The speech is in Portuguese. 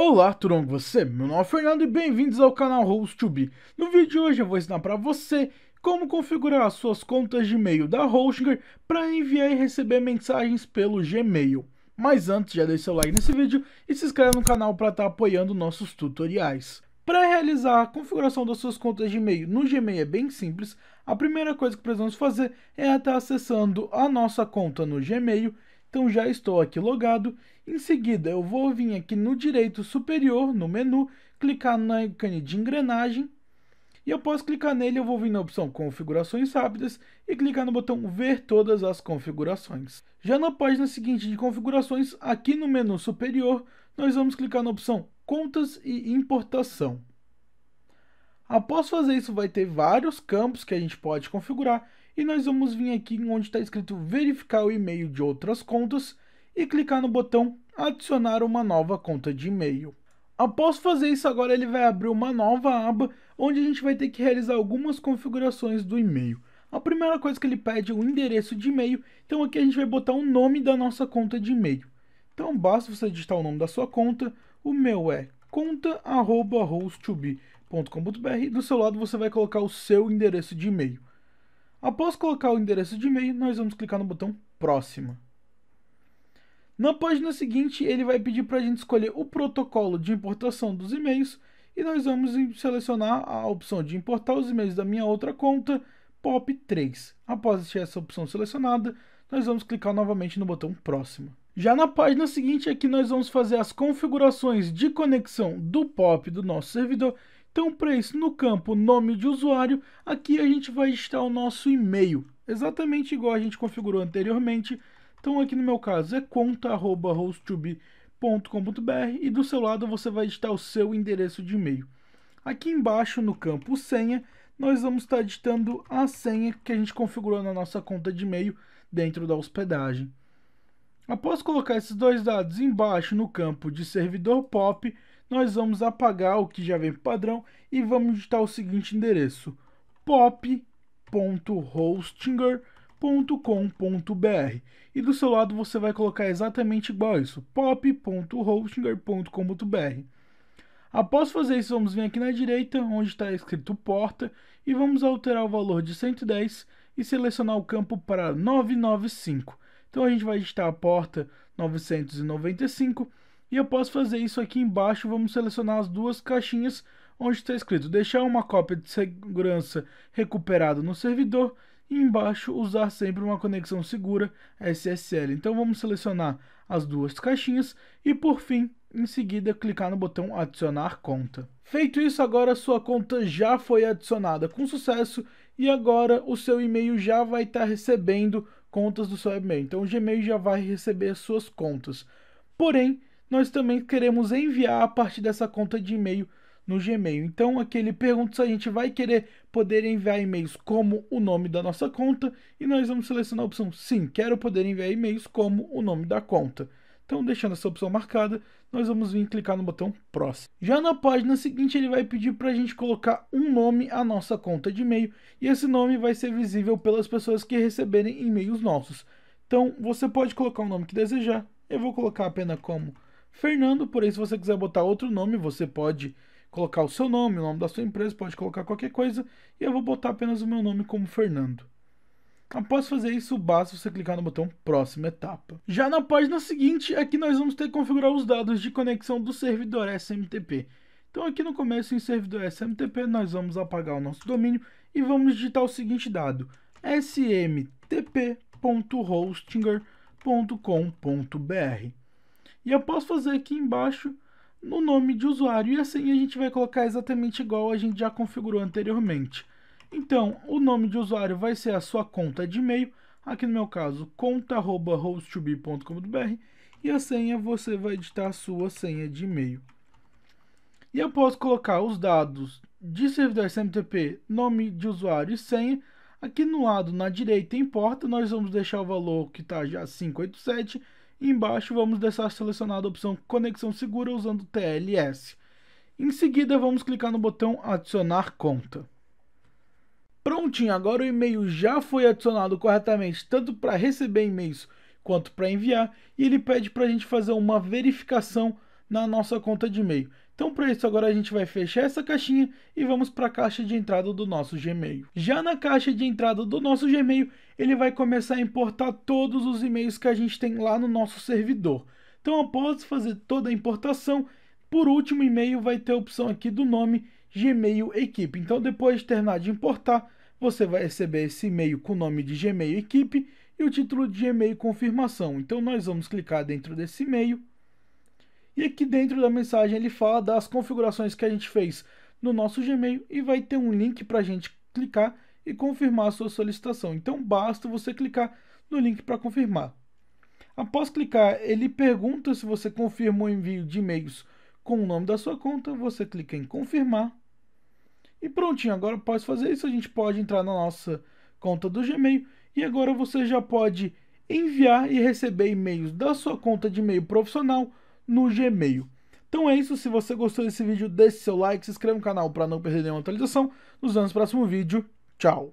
Olá, tudo com você? Meu nome é Fernando e bem-vindos ao canal host 2 No vídeo de hoje eu vou ensinar para você como configurar as suas contas de e-mail da Hostinger para enviar e receber mensagens pelo Gmail. Mas antes, já deixe seu like nesse vídeo e se inscreve no canal para estar tá apoiando nossos tutoriais. Para realizar a configuração das suas contas de e-mail no Gmail é bem simples. A primeira coisa que precisamos fazer é estar acessando a nossa conta no Gmail então já estou aqui logado. Em seguida, eu vou vir aqui no direito superior, no menu, clicar no ícone de engrenagem. E após clicar nele, eu vou vir na opção configurações rápidas e clicar no botão ver todas as configurações. Já na página seguinte de configurações, aqui no menu superior, nós vamos clicar na opção contas e importação. Após fazer isso, vai ter vários campos que a gente pode configurar e nós vamos vir aqui onde está escrito verificar o e-mail de outras contas e clicar no botão adicionar uma nova conta de e-mail. Após fazer isso, agora ele vai abrir uma nova aba onde a gente vai ter que realizar algumas configurações do e-mail. A primeira coisa que ele pede é o endereço de e-mail, então aqui a gente vai botar o nome da nossa conta de e-mail. Então basta você digitar o nome da sua conta, o meu é e Do seu lado você vai colocar o seu endereço de e-mail. Após colocar o endereço de e-mail, nós vamos clicar no botão Próxima. Na página seguinte, ele vai pedir para a gente escolher o protocolo de importação dos e-mails e nós vamos selecionar a opção de importar os e-mails da minha outra conta, POP3. Após ter essa opção selecionada, nós vamos clicar novamente no botão Próxima. Já na página seguinte, aqui é nós vamos fazer as configurações de conexão do POP do nosso servidor então, para isso, no campo nome de usuário, aqui a gente vai digitar o nosso e-mail, exatamente igual a gente configurou anteriormente. Então, aqui no meu caso é conta@hostube.com.br e do seu lado você vai digitar o seu endereço de e-mail. Aqui embaixo no campo senha, nós vamos estar digitando a senha que a gente configurou na nossa conta de e-mail dentro da hospedagem. Após colocar esses dois dados embaixo no campo de servidor POP, nós vamos apagar o que já vem padrão e vamos digitar o seguinte endereço, pop.hostinger.com.br e do seu lado você vai colocar exatamente igual a isso, pop.hostinger.com.br. Após fazer isso, vamos vir aqui na direita, onde está escrito porta, e vamos alterar o valor de 110 e selecionar o campo para 995. Então a gente vai digitar a porta 995 e eu posso fazer isso aqui embaixo, vamos selecionar as duas caixinhas onde está escrito deixar uma cópia de segurança recuperada no servidor e embaixo usar sempre uma conexão segura SSL. Então vamos selecionar as duas caixinhas e por fim, em seguida, clicar no botão adicionar conta. Feito isso, agora sua conta já foi adicionada com sucesso e agora o seu e-mail já vai estar tá recebendo contas do seu e-mail. Então o Gmail já vai receber as suas contas. Porém, nós também queremos enviar a partir dessa conta de e-mail no Gmail. Então aqui ele pergunta se a gente vai querer poder enviar e-mails como o nome da nossa conta e nós vamos selecionar a opção sim, quero poder enviar e-mails como o nome da conta. Então, deixando essa opção marcada, nós vamos vir clicar no botão próximo. Já na página seguinte, ele vai pedir para a gente colocar um nome à nossa conta de e-mail e esse nome vai ser visível pelas pessoas que receberem e-mails nossos. Então, você pode colocar o nome que desejar. Eu vou colocar apenas como Fernando, porém, se você quiser botar outro nome, você pode colocar o seu nome, o nome da sua empresa, pode colocar qualquer coisa, e eu vou botar apenas o meu nome como Fernando. Após fazer isso, basta você clicar no botão Próxima Etapa. Já na página seguinte, aqui nós vamos ter que configurar os dados de conexão do servidor SMTP. Então aqui no começo, em servidor SMTP, nós vamos apagar o nosso domínio e vamos digitar o seguinte dado, smtp.hostinger.com.br. E eu posso fazer aqui embaixo no nome de usuário e assim a gente vai colocar exatamente igual a gente já configurou anteriormente. Então, o nome de usuário vai ser a sua conta de e-mail, aqui no meu caso, contahost e a senha você vai editar a sua senha de e-mail. E eu posso colocar os dados de servidor SMTP, nome de usuário e senha. Aqui no lado, na direita, importa, nós vamos deixar o valor que está já 587 embaixo vamos deixar selecionada a opção Conexão Segura usando TLS. Em seguida, vamos clicar no botão Adicionar Conta. Prontinho, agora o e-mail já foi adicionado corretamente, tanto para receber e-mails quanto para enviar, e ele pede para a gente fazer uma verificação na nossa conta de e-mail. Então para isso agora a gente vai fechar essa caixinha e vamos para a caixa de entrada do nosso Gmail. Já na caixa de entrada do nosso Gmail, ele vai começar a importar todos os e-mails que a gente tem lá no nosso servidor. Então após fazer toda a importação, por último e-mail vai ter a opção aqui do nome Gmail Equipe. Então depois de terminar de importar, você vai receber esse e-mail com o nome de Gmail Equipe e o título de Gmail Confirmação. Então nós vamos clicar dentro desse e-mail e aqui dentro da mensagem ele fala das configurações que a gente fez no nosso Gmail e vai ter um link para a gente clicar e confirmar a sua solicitação. Então basta você clicar no link para confirmar. Após clicar, ele pergunta se você confirma o envio de e-mails com o nome da sua conta. Você clica em confirmar. E prontinho, agora após fazer isso, a gente pode entrar na nossa conta do Gmail e agora você já pode enviar e receber e-mails da sua conta de e-mail profissional no Gmail. Então é isso, se você gostou desse vídeo, deixe seu like, se inscreva no canal para não perder nenhuma atualização. Nos vemos no próximo vídeo, tchau!